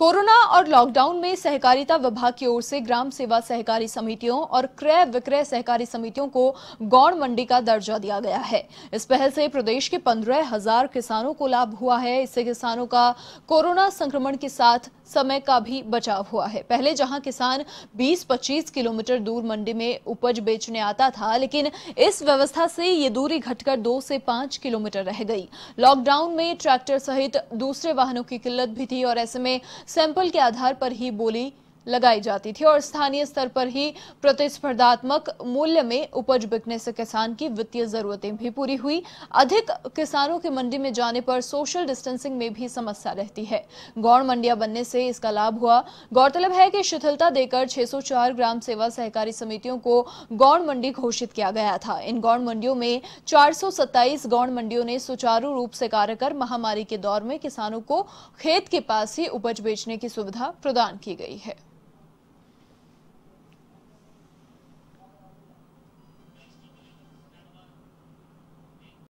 corona और lockdown में सहकारिता विभाग की ओर से ग्राम सेवा सहकारी समितियों और क्रय विक्रय सहकारी समितियों को गौण मंडी का दर्जा दिया गया है इस पहल से प्रदेश के पंद्रह हजार किसानों को लाभ हुआ है इससे किसानों का कोरोना संक्रमण के साथ समय का भी बचाव हुआ है पहले जहां किसान 20-25 किलोमीटर दूर मंडी में उपज बेचने आता था लेकिन इस व्यवस्था से ये दूरी घटकर दो से पांच किलोमीटर रह गई लॉकडाउन में ट्रैक्टर सहित दूसरे वाहनों की किल्लत भी थी और ऐसे में सैंपल के आधार पर ही बोली लगाई जाती थी और स्थानीय स्तर पर ही प्रतिस्पर्धात्मक मूल्य में उपज बिकने से किसान की वित्तीय जरूरतें भी पूरी हुई अधिक किसानों की मंडी में जाने पर सोशल डिस्टेंसिंग में भी समस्या रहती है गौड़ मंडिया बनने से इसका लाभ हुआ गौरतलब है कि शिथिलता देकर 604 ग्राम सेवा सहकारी समितियों को गौड़ मंडी घोषित किया गया था इन गौड़ मंडियों में चार गौड़ मंडियों ने सुचारू रूप से कार्य कर महामारी के दौर में किसानों को खेत के पास ही उपज बेचने की सुविधा प्रदान की गई है